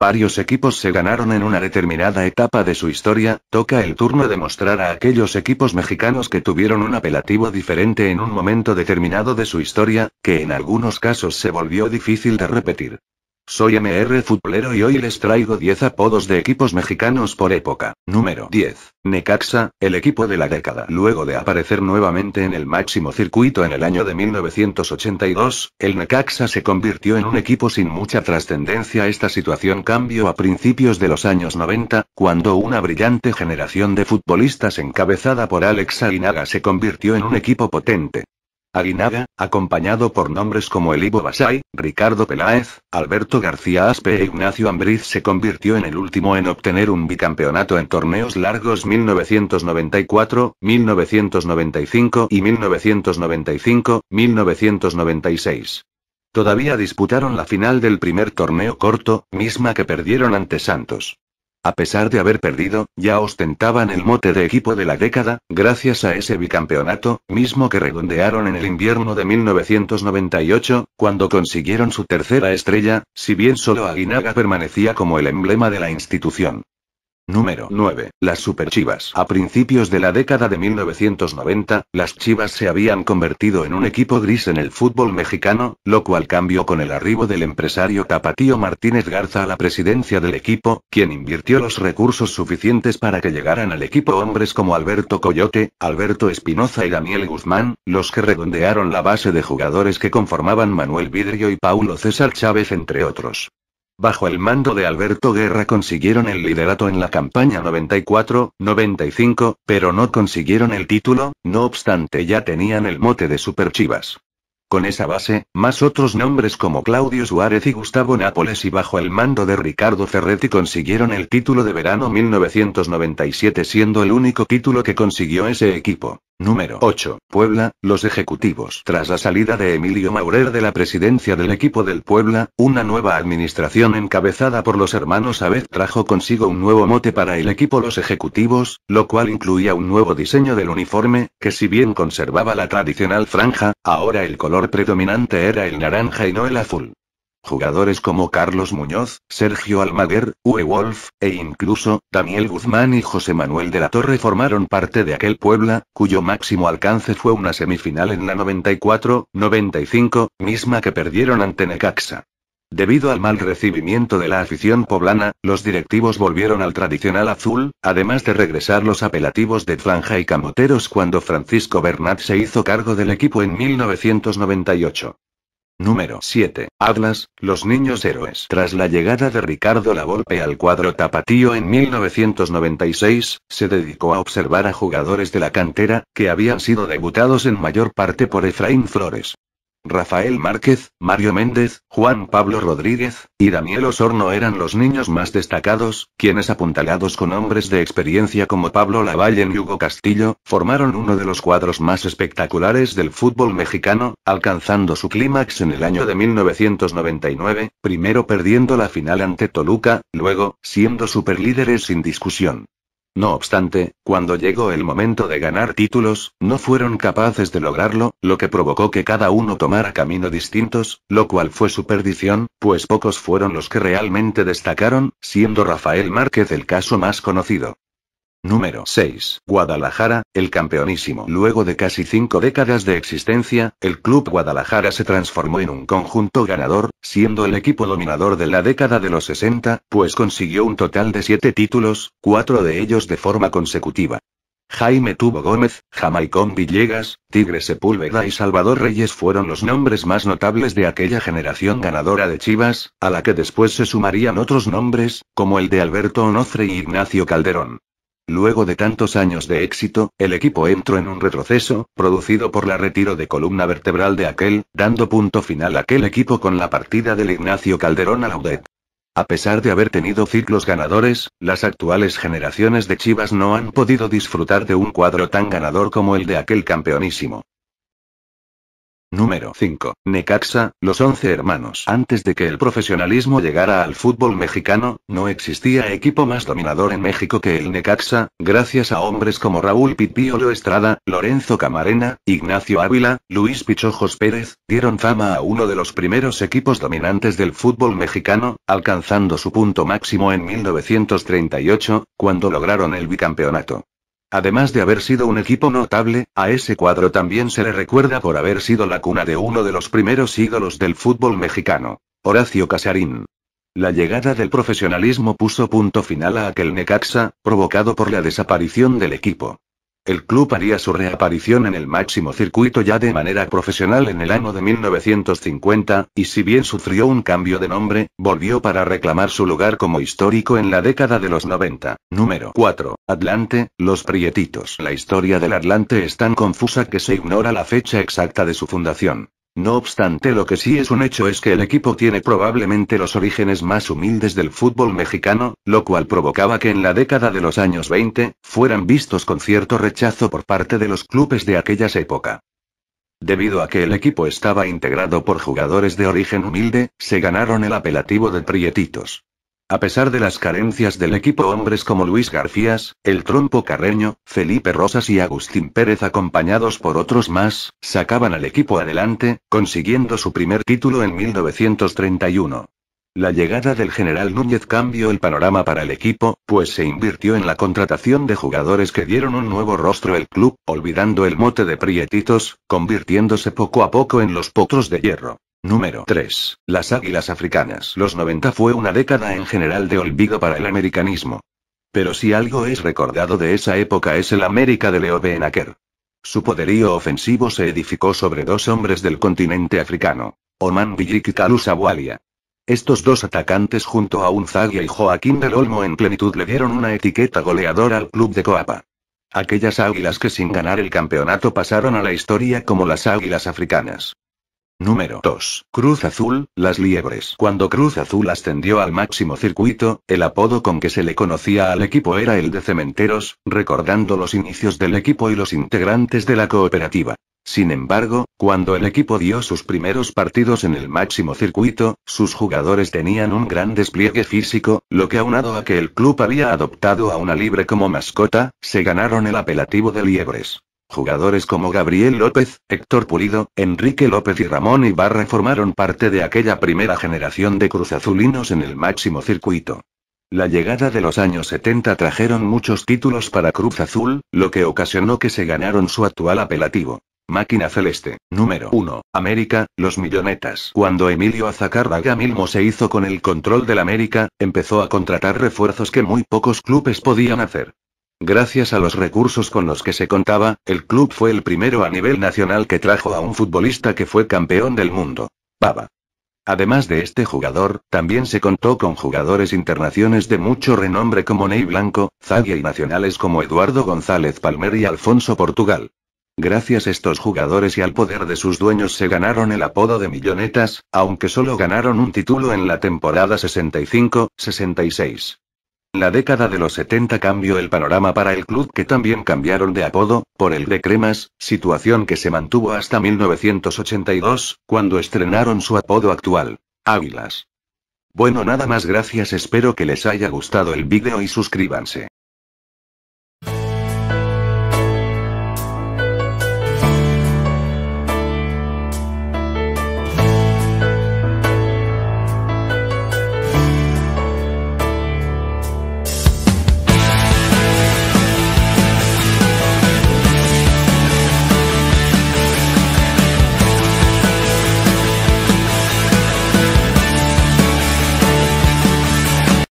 Varios equipos se ganaron en una determinada etapa de su historia, toca el turno de mostrar a aquellos equipos mexicanos que tuvieron un apelativo diferente en un momento determinado de su historia, que en algunos casos se volvió difícil de repetir. Soy MR Futbolero y hoy les traigo 10 apodos de equipos mexicanos por época. Número 10. Necaxa, el equipo de la década. Luego de aparecer nuevamente en el máximo circuito en el año de 1982, el Necaxa se convirtió en un equipo sin mucha trascendencia. Esta situación cambió a principios de los años 90, cuando una brillante generación de futbolistas encabezada por Alex Aguinaga se convirtió en un equipo potente. Aguinaga, acompañado por nombres como Elibo Basay, Ricardo Peláez, Alberto García Aspe e Ignacio Ambriz se convirtió en el último en obtener un bicampeonato en torneos largos 1994, 1995 y 1995, 1996. Todavía disputaron la final del primer torneo corto, misma que perdieron ante Santos. A pesar de haber perdido, ya ostentaban el mote de equipo de la década, gracias a ese bicampeonato, mismo que redondearon en el invierno de 1998, cuando consiguieron su tercera estrella, si bien solo Aguinaga permanecía como el emblema de la institución. Número 9. Las Superchivas. A principios de la década de 1990, las Chivas se habían convertido en un equipo gris en el fútbol mexicano, lo cual cambió con el arribo del empresario Tapatío Martínez Garza a la presidencia del equipo, quien invirtió los recursos suficientes para que llegaran al equipo hombres como Alberto Coyote, Alberto Espinoza y Daniel Guzmán, los que redondearon la base de jugadores que conformaban Manuel Vidrio y Paulo César Chávez entre otros. Bajo el mando de Alberto Guerra consiguieron el liderato en la campaña 94-95, pero no consiguieron el título, no obstante ya tenían el mote de Super Chivas. Con esa base, más otros nombres como Claudio Suárez y Gustavo Nápoles y bajo el mando de Ricardo Ferretti consiguieron el título de verano 1997 siendo el único título que consiguió ese equipo. Número 8. Puebla, los ejecutivos. Tras la salida de Emilio Maurer de la presidencia del equipo del Puebla, una nueva administración encabezada por los hermanos Abed trajo consigo un nuevo mote para el equipo Los Ejecutivos, lo cual incluía un nuevo diseño del uniforme, que si bien conservaba la tradicional franja, ahora el color predominante era el naranja y no el azul. Jugadores como Carlos Muñoz, Sergio Almaguer, Uwe Wolf, e incluso, Daniel Guzmán y José Manuel de la Torre formaron parte de aquel Puebla, cuyo máximo alcance fue una semifinal en la 94-95, misma que perdieron ante Necaxa. Debido al mal recibimiento de la afición poblana, los directivos volvieron al tradicional azul, además de regresar los apelativos de Franja y Camoteros cuando Francisco Bernat se hizo cargo del equipo en 1998. Número 7. Atlas, los niños héroes. Tras la llegada de Ricardo Lavolpe al cuadro tapatío en 1996, se dedicó a observar a jugadores de la cantera, que habían sido debutados en mayor parte por Efraín Flores. Rafael Márquez, Mario Méndez, Juan Pablo Rodríguez y Daniel Osorno eran los niños más destacados, quienes apuntalados con hombres de experiencia como Pablo Lavalle y Hugo Castillo, formaron uno de los cuadros más espectaculares del fútbol mexicano, alcanzando su clímax en el año de 1999, primero perdiendo la final ante Toluca, luego, siendo superlíderes sin discusión. No obstante, cuando llegó el momento de ganar títulos, no fueron capaces de lograrlo, lo que provocó que cada uno tomara camino distintos, lo cual fue su perdición, pues pocos fueron los que realmente destacaron, siendo Rafael Márquez el caso más conocido. Número 6. Guadalajara, el campeonísimo. Luego de casi cinco décadas de existencia, el Club Guadalajara se transformó en un conjunto ganador, siendo el equipo dominador de la década de los 60, pues consiguió un total de siete títulos, cuatro de ellos de forma consecutiva. Jaime Tubo Gómez, Jamaicón Villegas, Tigre Sepúlveda y Salvador Reyes fueron los nombres más notables de aquella generación ganadora de Chivas, a la que después se sumarían otros nombres, como el de Alberto Onofre y Ignacio Calderón. Luego de tantos años de éxito, el equipo entró en un retroceso, producido por la retiro de columna vertebral de aquel, dando punto final a aquel equipo con la partida del Ignacio Calderón a Laudet. A pesar de haber tenido ciclos ganadores, las actuales generaciones de Chivas no han podido disfrutar de un cuadro tan ganador como el de aquel campeonísimo. Número 5. Necaxa, los 11 hermanos. Antes de que el profesionalismo llegara al fútbol mexicano, no existía equipo más dominador en México que el Necaxa, gracias a hombres como Raúl Lo Estrada, Lorenzo Camarena, Ignacio Ávila, Luis Pichojos Pérez, dieron fama a uno de los primeros equipos dominantes del fútbol mexicano, alcanzando su punto máximo en 1938, cuando lograron el bicampeonato. Además de haber sido un equipo notable, a ese cuadro también se le recuerda por haber sido la cuna de uno de los primeros ídolos del fútbol mexicano, Horacio Casarín. La llegada del profesionalismo puso punto final a aquel Necaxa, provocado por la desaparición del equipo. El club haría su reaparición en el máximo circuito ya de manera profesional en el año de 1950, y si bien sufrió un cambio de nombre, volvió para reclamar su lugar como histórico en la década de los 90. Número 4. Atlante, Los Prietitos. La historia del Atlante es tan confusa que se ignora la fecha exacta de su fundación. No obstante, lo que sí es un hecho es que el equipo tiene probablemente los orígenes más humildes del fútbol mexicano, lo cual provocaba que en la década de los años 20 fueran vistos con cierto rechazo por parte de los clubes de aquellas época. Debido a que el equipo estaba integrado por jugadores de origen humilde, se ganaron el apelativo de Prietitos. A pesar de las carencias del equipo, hombres como Luis Garcías, el Trompo Carreño, Felipe Rosas y Agustín Pérez, acompañados por otros más, sacaban al equipo adelante, consiguiendo su primer título en 1931. La llegada del general Núñez cambió el panorama para el equipo, pues se invirtió en la contratación de jugadores que dieron un nuevo rostro al club, olvidando el mote de prietitos, convirtiéndose poco a poco en los potros de hierro. Número 3. Las águilas africanas. Los 90 fue una década en general de olvido para el americanismo. Pero si algo es recordado de esa época es el América de Leo Benaker. Su poderío ofensivo se edificó sobre dos hombres del continente africano, Oman Billik y Estos dos atacantes junto a Unzagia y Joaquín del Olmo en plenitud le dieron una etiqueta goleadora al club de Coapa. Aquellas águilas que sin ganar el campeonato pasaron a la historia como las águilas africanas. Número 2. Cruz Azul, Las Liebres. Cuando Cruz Azul ascendió al máximo circuito, el apodo con que se le conocía al equipo era el de Cementeros, recordando los inicios del equipo y los integrantes de la cooperativa. Sin embargo, cuando el equipo dio sus primeros partidos en el máximo circuito, sus jugadores tenían un gran despliegue físico, lo que aunado a que el club había adoptado a una libre como mascota, se ganaron el apelativo de liebres. Jugadores como Gabriel López, Héctor Pulido, Enrique López y Ramón Ibarra formaron parte de aquella primera generación de cruzazulinos en el máximo circuito. La llegada de los años 70 trajeron muchos títulos para Cruz Azul, lo que ocasionó que se ganaron su actual apelativo. Máquina Celeste, número 1, América, los Millonetas. Cuando Emilio Azacárraga Milmo se hizo con el control del América, empezó a contratar refuerzos que muy pocos clubes podían hacer. Gracias a los recursos con los que se contaba, el club fue el primero a nivel nacional que trajo a un futbolista que fue campeón del mundo. Baba. Además de este jugador, también se contó con jugadores internacionales de mucho renombre como Ney Blanco, zagui y nacionales como Eduardo González Palmer y Alfonso Portugal. Gracias a estos jugadores y al poder de sus dueños se ganaron el apodo de millonetas, aunque solo ganaron un título en la temporada 65-66 la década de los 70 cambió el panorama para el club que también cambiaron de apodo, por el de Cremas, situación que se mantuvo hasta 1982, cuando estrenaron su apodo actual, Águilas. Bueno nada más gracias espero que les haya gustado el vídeo y suscríbanse.